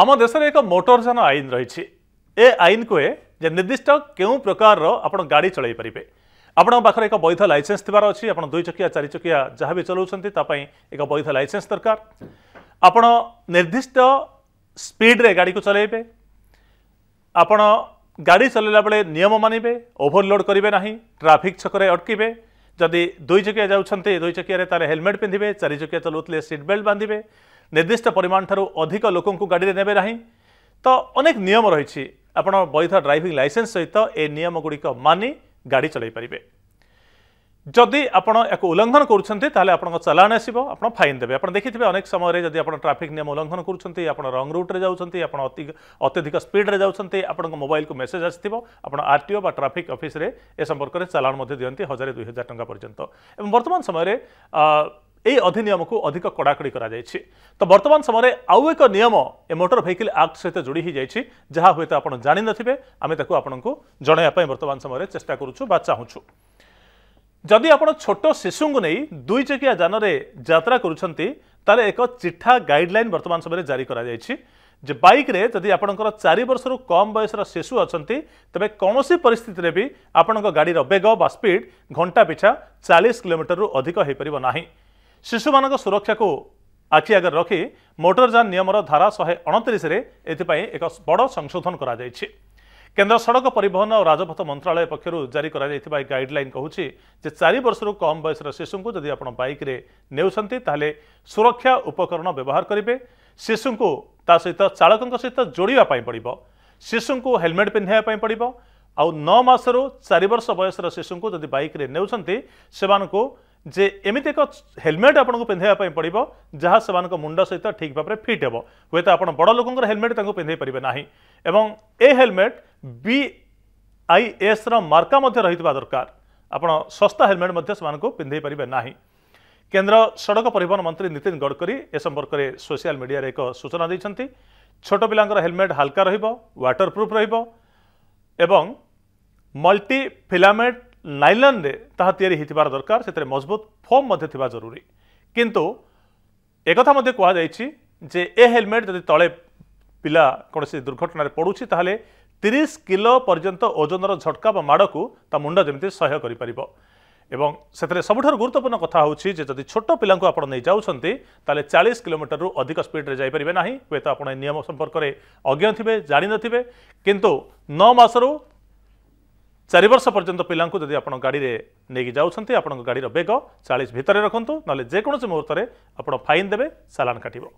ଆମ ଦେଶରେ ଏକ ମୋଟରଯାନ ଆଇନ ରହିଛି ଏ ଆଇନ କୁହେ ଯେ ନିର୍ଦ୍ଦିଷ୍ଟ କେଉଁ ପ୍ରକାରର ଆପଣ ଗାଡ଼ି ଚଳାଇ ପାରିବେ ଆପଣଙ୍କ ପାଖରେ ଏକ ବୈଧ ଲାଇସେନ୍ସ ଥିବାର ଅଛି ଆପଣ ଦୁଇ ଚକିଆ ଚାରି ଚକିଆ ଯାହା ବି ଚଲାଉଛନ୍ତି ତା ପାଇଁ ଏକ ବୈଧ ଲାଇସେନ୍ସ ଦରକାର ଆପଣ ନିର୍ଦ୍ଦିଷ୍ଟ ସ୍ପିଡ଼ରେ ଗାଡ଼ିକୁ ଚଲାଇବେ ଆପଣ ଗାଡ଼ି ଚଲାଇଲା ବେଳେ ନିୟମ ମାନିବେ ଓଭରଲୋଡ଼ କରିବେ ନାହିଁ ଟ୍ରାଫିକ୍ ଛକରେ ଅଟକିବେ ଯଦି ଦୁଇ ଚକିଆ ଯାଉଛନ୍ତି ଦୁଇ ଚକିଆରେ ତାହେଲେ ହେଲମେଟ୍ ପିନ୍ଧିବେ ଚାରି ଚକିଆ ଚଲାଉଥିଲେ ସିଟ୍ ବେଲ୍ଟ ବାନ୍ଧିବେ ନିର୍ଦ୍ଦିଷ୍ଟ ପରିମାଣଠାରୁ ଅଧିକ ଲୋକଙ୍କୁ ଗାଡ଼ିରେ ନେବେ ନାହିଁ ତ ଅନେକ ନିୟମ ରହିଛି ଆପଣ ବୈଧ ଡ୍ରାଇଭିଂ ଲାଇସେନ୍ସ ସହିତ ଏ ନିୟମଗୁଡ଼ିକ ମାନି ଗାଡ଼ି ଚଳାଇ ପାରିବେ ଯଦି ଆପଣ ଏହାକୁ ଉଲ୍ଲଂଘନ କରୁଛନ୍ତି ତାହେଲେ ଆପଣଙ୍କ ଚାଲାଣ ଆସିବ ଆପଣ ଫାଇନ୍ ଦେବେ ଆପଣ ଦେଖିଥିବେ ଅନେକ ସମୟରେ ଯଦି ଆପଣ ଟ୍ରାଫିକ୍ ନିୟମ ଉଲ୍ଲଂଘନ କରୁଛନ୍ତି ଆପଣ ରଙ୍ଗ ରୁଟ୍ରେ ଯାଉଛନ୍ତି ଆପଣ ଅତି ଅତ୍ୟଧିକ ସ୍ପିଡ଼୍ରେ ଯାଉଛନ୍ତି ଆପଣଙ୍କ ମୋବାଇଲ୍କୁ ମେସେଜ୍ ଆସିଥିବ ଆପଣ ଆର୍ ଟି ଓ ବା ଟ୍ରାଫିକ୍ ଅଫିସ୍ରେ ଏ ସମ୍ପର୍କରେ ଚାଲାଣ ମଧ୍ୟ ଦିଅନ୍ତି ହଜାରେ ଦୁଇ ହଜାର ଟଙ୍କା ପର୍ଯ୍ୟନ୍ତ ଏବଂ ବର୍ତ୍ତମାନ ସମୟରେ ଏହି ଅଧିନିୟମକୁ ଅଧିକ କଡ଼ାକଡ଼ି କରାଯାଇଛି ତ ବର୍ତ୍ତମାନ ସମୟରେ ଆଉ ଏକ ନିୟମ ଏ ମୋଟର ଭେହିକିଲ୍ ଆକ୍ଟ ସହିତ ଯୋଡ଼ି ହୋଇଯାଇଛି ଯାହା ହୁଏତ ଆପଣ ଜାଣିନଥିବେ ଆମେ ତାକୁ ଆପଣଙ୍କୁ ଜଣାଇବା ପାଇଁ ବର୍ତ୍ତମାନ ସମୟରେ ଚେଷ୍ଟା କରୁଛୁ ବା ଚାହୁଁଛୁ ଯଦି ଆପଣ ଛୋଟ ଶିଶୁଙ୍କୁ ନେଇ ଦୁଇ ଚକିଆ ଯାନରେ ଯାତ୍ରା କରୁଛନ୍ତି ତାହେଲେ ଏକ ଚିଠା ଗାଇଡ଼ଲାଇନ୍ ବର୍ତ୍ତମାନ ସମୟରେ ଜାରି କରାଯାଇଛି ଯେ ବାଇକ୍ରେ ଯଦି ଆପଣଙ୍କର ଚାରି ବର୍ଷରୁ କମ୍ ବୟସର ଶିଶୁ ଅଛନ୍ତି ତେବେ କୌଣସି ପରିସ୍ଥିତିରେ ବି ଆପଣଙ୍କ ଗାଡ଼ିର ବେଗ ବା ସ୍ପିଡ଼୍ ଘଣ୍ଟା ପିଛା ଚାଳିଶ କିଲୋମିଟରରୁ ଅଧିକ ହୋଇପାରିବ ନାହିଁ ଶିଶୁମାନଙ୍କ ସୁରକ୍ଷାକୁ ଆଖି ଆଗରେ ରଖି ମୋଟରଯାନ ନିୟମର ଧାରା ଶହେ ଅଣତିରିଶରେ ଏଥିପାଇଁ ଏକ ବଡ଼ ସଂଶୋଧନ କରାଯାଇଛି କେନ୍ଦ୍ର ସଡ଼କ ପରିବହନ ଓ ରାଜପଥ ମନ୍ତ୍ରଣାଳୟ ପକ୍ଷରୁ ଜାରି କରାଯାଇଥିବା ଏହି ଗାଇଡ୍ଲାଇନ୍ କହୁଛି ଯେ ଚାରି ବର୍ଷରୁ କମ୍ ବୟସର ଶିଶୁଙ୍କୁ ଯଦି ଆପଣ ବାଇକ୍ରେ ନେଉଛନ୍ତି ତାହେଲେ ସୁରକ୍ଷା ଉପକରଣ ବ୍ୟବହାର କରିବେ ଶିଶୁଙ୍କୁ ତା ସହିତ ଚାଳକଙ୍କ ସହିତ ଯୋଡ଼ିବା ପାଇଁ ପଡ଼ିବ ଶିଶୁଙ୍କୁ ହେଲମେଟ୍ ପିନ୍ଧିବା ପାଇଁ ପଡ଼ିବ ଆଉ ନଅ ମାସରୁ ଚାରି ବର୍ଷ ବୟସର ଶିଶୁଙ୍କୁ ଯଦି ବାଇକ୍ରେ ନେଉଛନ୍ତି ସେମାନଙ୍କୁ ଯେ ଏମିତି ଏକ ହେଲମେଟ୍ ଆପଣଙ୍କୁ ପିନ୍ଧାଇବା ପାଇଁ ପଡ଼ିବ ଯାହା ସେମାନଙ୍କ ମୁଣ୍ଡ ସହିତ ଠିକ୍ ଭାବରେ ଫିଟ୍ ହେବ ହୁଏତ ଆପଣ ବଡ଼ ଲୋକଙ୍କର ହେଲମେଟ୍ ତାଙ୍କୁ ପିନ୍ଧାଇ ପାରିବେ ନାହିଁ ଏବଂ ଏ ହେଲମେଟ୍ ବି ଆଇ ଏସ୍ର ମାର୍କା ମଧ୍ୟ ରହିଥିବା ଦରକାର ଆପଣ ଶସ୍ତା ହେଲମେଟ୍ ମଧ୍ୟ ସେମାନଙ୍କୁ ପିନ୍ଧାଇ ପାରିବେ ନାହିଁ କେନ୍ଦ୍ର ସଡ଼କ ପରିବହନ ମନ୍ତ୍ରୀ ନୀତିନ ଗଡ଼କରୀ ଏ ସମ୍ପର୍କରେ ସୋସିଆଲ ମିଡ଼ିଆରେ ଏକ ସୂଚନା ଦେଇଛନ୍ତି ଛୋଟ ପିଲାଙ୍କର ହେଲମେଟ୍ ହାଲକା ରହିବ ୱାଟର ପ୍ରୁଫ୍ ରହିବ ଏବଂ ମଲ୍ଟି ଫିଲାମେଣ୍ଟ ନାଇଲନ୍ରେ ତାହା ତିଆରି ହୋଇଥିବାର ଦରକାର ସେଥିରେ ମଜବୁତ ଫୋମ୍ ମଧ୍ୟ ଥିବା ଜରୁରୀ କିନ୍ତୁ ଏକଥା ମଧ୍ୟ କୁହାଯାଇଛି ଯେ ଏ ହେଲମେଟ୍ ଯଦି ତଳେ ପିଲା କୌଣସି ଦୁର୍ଘଟଣାରେ ପଡ଼ୁଛି ତାହେଲେ ତିରିଶ କିଲୋ ପର୍ଯ୍ୟନ୍ତ ଓଜନର ଝଟକା ବା ମାଡ଼କୁ ତା ମୁଣ୍ଡ ଯେମିତି ସହ୍ୟ କରିପାରିବ ଏବଂ ସେଥିରେ ସବୁଠାରୁ ଗୁରୁତ୍ୱପୂର୍ଣ୍ଣ କଥା ହେଉଛି ଯେ ଯଦି ଛୋଟ ପିଲାଙ୍କୁ ଆପଣ ନେଇଯାଉଛନ୍ତି ତାହେଲେ ଚାଳିଶ କିଲୋମିଟରରୁ ଅଧିକ ସ୍ପିଡ଼ରେ ଯାଇପାରିବେ ନାହିଁ ହୁଏତ ଆପଣ ଏ ନିୟମ ସମ୍ପର୍କରେ ଅଜ୍ଞ ଥିବେ ଜାଣିନଥିବେ କିନ୍ତୁ ନଅ ମାସରୁ ଚାରି ବର୍ଷ ପର୍ଯ୍ୟନ୍ତ ପିଲାଙ୍କୁ ଯଦି ଆପଣ ଗାଡ଼ିରେ ନେଇକି ଯାଉଛନ୍ତି ଆପଣଙ୍କ ଗାଡ଼ିର ବେଗ ଚାଳିଶ ଭିତରେ ରଖନ୍ତୁ ନହେଲେ ଯେକୌଣସି ମୁହୂର୍ତ୍ତରେ ଆପଣ ଫାଇନ୍ ଦେବେ ଚାଲାଣ କାଟିବ